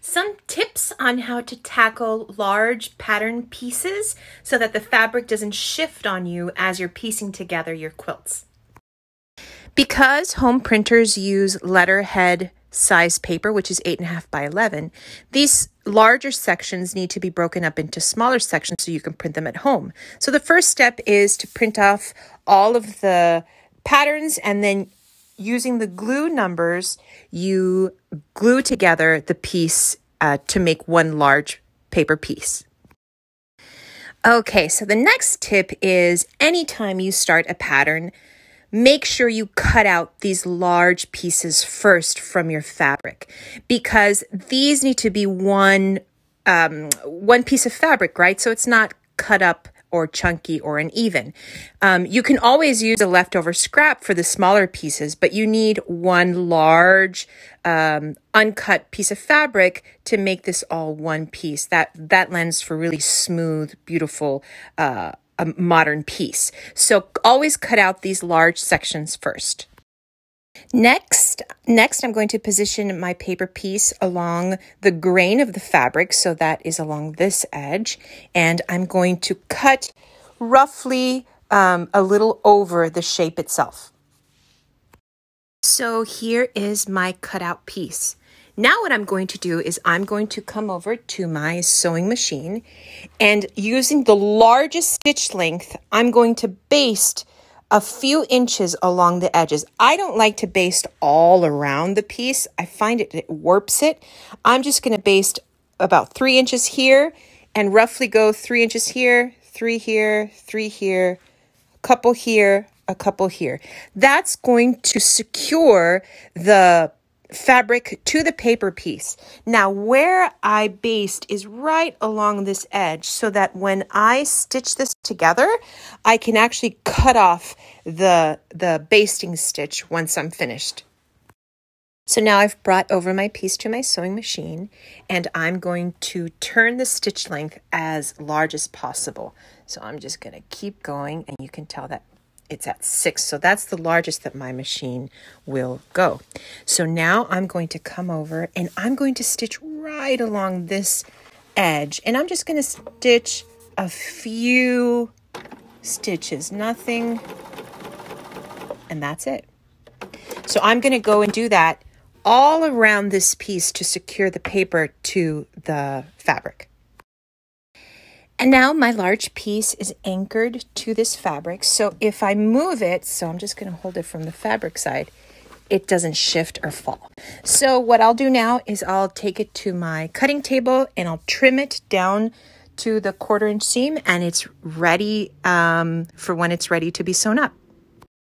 Some tips on how to tackle large pattern pieces so that the fabric doesn't shift on you as you're piecing together your quilts. Because home printers use letterhead size paper, which is 8.5 by 11, these larger sections need to be broken up into smaller sections so you can print them at home. So the first step is to print off all of the patterns and then using the glue numbers, you glue together the piece uh, to make one large paper piece. Okay, so the next tip is anytime you start a pattern, make sure you cut out these large pieces first from your fabric because these need to be one um, one piece of fabric, right? So it's not cut up or chunky or uneven. Um, you can always use a leftover scrap for the smaller pieces, but you need one large um, uncut piece of fabric to make this all one piece. That, that lends for really smooth, beautiful uh, a modern piece. So always cut out these large sections first. Next, next I'm going to position my paper piece along the grain of the fabric, so that is along this edge, and I'm going to cut roughly um, a little over the shape itself. So here is my cutout piece. Now what I'm going to do is I'm going to come over to my sewing machine and using the largest stitch length, I'm going to baste a few inches along the edges. I don't like to baste all around the piece. I find it, it warps it. I'm just going to baste about three inches here and roughly go three inches here, three here, three here, a couple here, a couple here. That's going to secure the fabric to the paper piece. Now where I baste is right along this edge so that when I stitch this together, I can actually cut off the, the basting stitch once I'm finished. So now I've brought over my piece to my sewing machine and I'm going to turn the stitch length as large as possible. So I'm just gonna keep going and you can tell that it's at six. So that's the largest that my machine will go. So now I'm going to come over and I'm going to stitch right along this edge and I'm just going to stitch a few stitches, nothing. And that's it. So I'm going to go and do that all around this piece to secure the paper to the fabric. And now my large piece is anchored to this fabric. So if I move it, so I'm just going to hold it from the fabric side, it doesn't shift or fall. So what I'll do now is I'll take it to my cutting table and I'll trim it down to the quarter inch seam and it's ready um, for when it's ready to be sewn up.